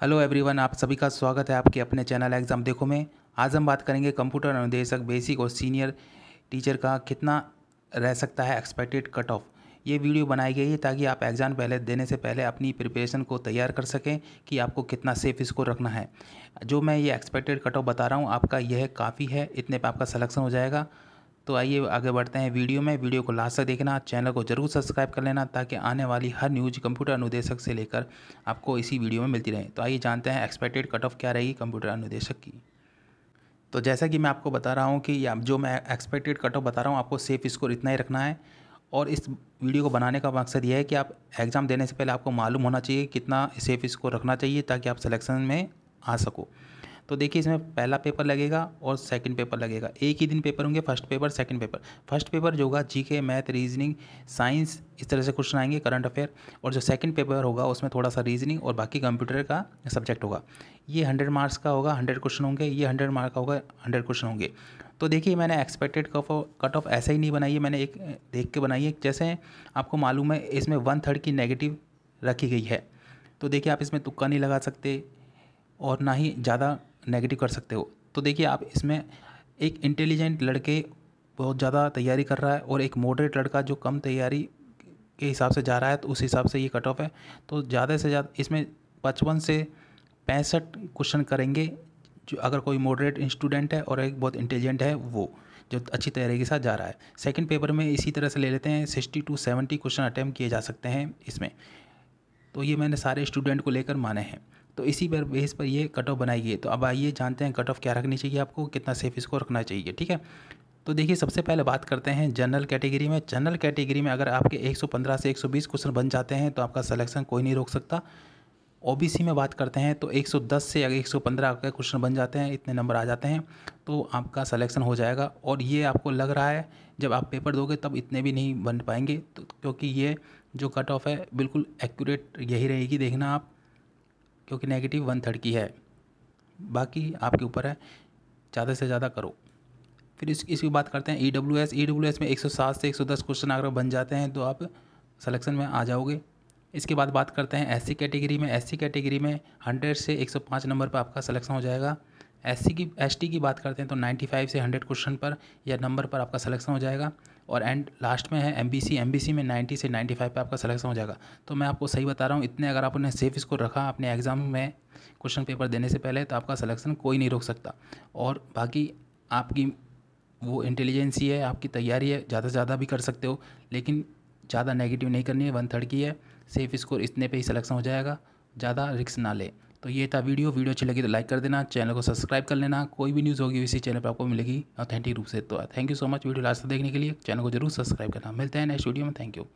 hello everyone आप सभी का स्वागत है आपके अपने चैनल एग्ज़ाम देखो में आज हम बात करेंगे कंप्यूटर अनुदेशक बेसिक और सीनियर टीचर का कितना रह सकता है एक्सपेक्टेड कट ऑफ ये वीडियो बनाई गई है ताकि आप एग्ज़ाम पहले देने से पहले अपनी प्रिपरेशन को तैयार कर सकें कि आपको कितना सेफ स्कोर रखना है जो मैं ये एक्सपेक्टेड कट ऑफ बता रहा हूँ आपका यह काफ़ी है इतने पर आपका सलेक्शन हो जाएगा तो आइए आगे बढ़ते हैं वीडियो में वीडियो को लास्ट तक देखना चैनल को जरूर सब्सक्राइब कर लेना ताकि आने वाली हर न्यूज़ कंप्यूटर अनुदेशक से लेकर आपको इसी वीडियो में मिलती रहे तो आइए जानते हैं एक्सपेक्टेड कट ऑफ क्या रहेगी कंप्यूटर अनुदेशक की तो जैसा कि मैं आपको बता रहा हूँ कि जो मैं एक्सपेक्टेड कट ऑफ बता रहा हूँ आपको सेफ स्कोर इतना ही रखना है और इस वीडियो को बनाने का मकसद यह है कि आप एग्ज़ाम देने से पहले आपको मालूम होना चाहिए कितना सेफ स्कोर रखना चाहिए ताकि आप सिलेक्शन में आ सको तो देखिए इसमें पहला पेपर लगेगा और सेकंड पेपर लगेगा एक ही दिन पेपर होंगे first paper second paper first paper जो होगा जीके मैथ रीजनिंग साइंस इस तरह से क्वेश्चन आएंगे करंट अफेयर और जो सेकंड पेपर होगा उसमें थोड़ा सा रीजनिंग और बाकी कंप्यूटर का सब्जेक्ट होगा ये हंड्रेड मार्क्स का होगा हंड्रेड क्वेश्चन होंगे ये हंड्रेड मार्क का होगा हंड्रेड क्वेश्चन होंगे तो देखिए मैंने एक्सपेक्टेड कफ कट ऑफ ऐसा ही नहीं बनाई है मैंने एक देख के बनाई है जैसे आपको मालूम है इसमें वन थर्ड की नेगेटिव रखी गई है तो देखिए आप इसमें तुक्का नहीं लगा सकते और ना ही ज़्यादा नेगेटिव कर सकते हो तो देखिए आप इसमें एक इंटेलिजेंट लड़के बहुत ज़्यादा तैयारी कर रहा है और एक मॉडरेट लड़का जो कम तैयारी के हिसाब से जा रहा है तो उस हिसाब से ये कट ऑफ है तो ज़्यादा से ज़्यादा इसमें पचपन से पैंसठ क्वेश्चन करेंगे जो अगर कोई मॉडरेट स्टूडेंट है और एक बहुत इंटेलिजेंट है वो जो अच्छी तैयारी के साथ जा रहा है सेकंड पेपर में इसी तरह से ले लेते हैं sixty to seventy question attempt किए जा सकते हैं इसमें तो ये मैंने सारे स्टूडेंट को लेकर माने हैं तो इसी पर बेस पर ये कट ऑफ बनाई गई है तो अब आइए जानते हैं कट ऑफ क्या रखनी चाहिए आपको कितना सेफ इसको रखना चाहिए ठीक है तो देखिए सबसे पहले बात करते हैं जनरल कैटेगरी में जनरल कैटेगरी में अगर आपके 115 से 120 क्वेश्चन बन जाते हैं तो आपका सिलेक्शन कोई नहीं रोक सकता ओबीसी में बात करते हैं तो 110 से अगर 115 आपके क्वेश्चन बन जाते हैं इतने नंबर आ जाते हैं तो आपका सिलेक्शन हो जाएगा और ये आपको लग रहा है जब आप पेपर दोगे तब इतने भी नहीं बन पाएंगे तो क्योंकि ये जो कट ऑफ है बिल्कुल एक्यूरेट यही रहेगी देखना आप क्योंकि नेगेटिव वन थर्ड की है बाकी आपके ऊपर है ज़्यादा से ज़्यादा करो फिर इस इसकी बात करते हैं E W S E W S में एक सौ सात से एक सौ दस क्वेश्चन अगर बन जाते हैं तो आप सलेक्शन में आ जाओगे इसके बाद बात करते हैं सी कैटेगरी में सी कैटेगरी में हंड्रेड से एक सौ पाँच नंबर पर आपका सलेक्शन हो जाएगा सी की टी की बात करते हैं तो फाइव से हंड्रेड क्वेश्चन पर या नंबर पर आपका सलेक्शन हो जाएगा और एंड लास्ट में है M B C C M B में नाइन्टी से नाइन्टी फाइव पर आपका सलेक्शन हो जाएगा तो मैं आपको सही बता रहा हूँ इतने अगर आपने सेफ स्कोर रखा अपने एग्ज़ाम में क्वेश्चन पेपर देने से पहले तो आपका सलेक्शन कोई नहीं रोक सकता और बाकी आपकी वो इंटेलिजेंसी है आपकी तैयारी है ज़्यादा से ज़्यादा भी कर सकते हो लेकिन ज़्यादा नेगेटिव नहीं करनी है वन थर्ड की है सेफ स्कोर इतने पर ही सिलेक्शन हो जाएगा ज़्यादा रिक्स ना लें तो ये था वीडियो वीडियो अच्छी लगी तो लाइक कर देना चैनल को सब्सक्राइब कर लेना कोई भी न्यूज़ होगी इसी चैनल पर आपको मिलेगी ऑथेंटिक रूप से तो thank you so much video last तक देखने के लिए चैनल को जरूर सब्सक्राइब करना मिलते हैं नेक्स्ट वीडियो में थैंक यू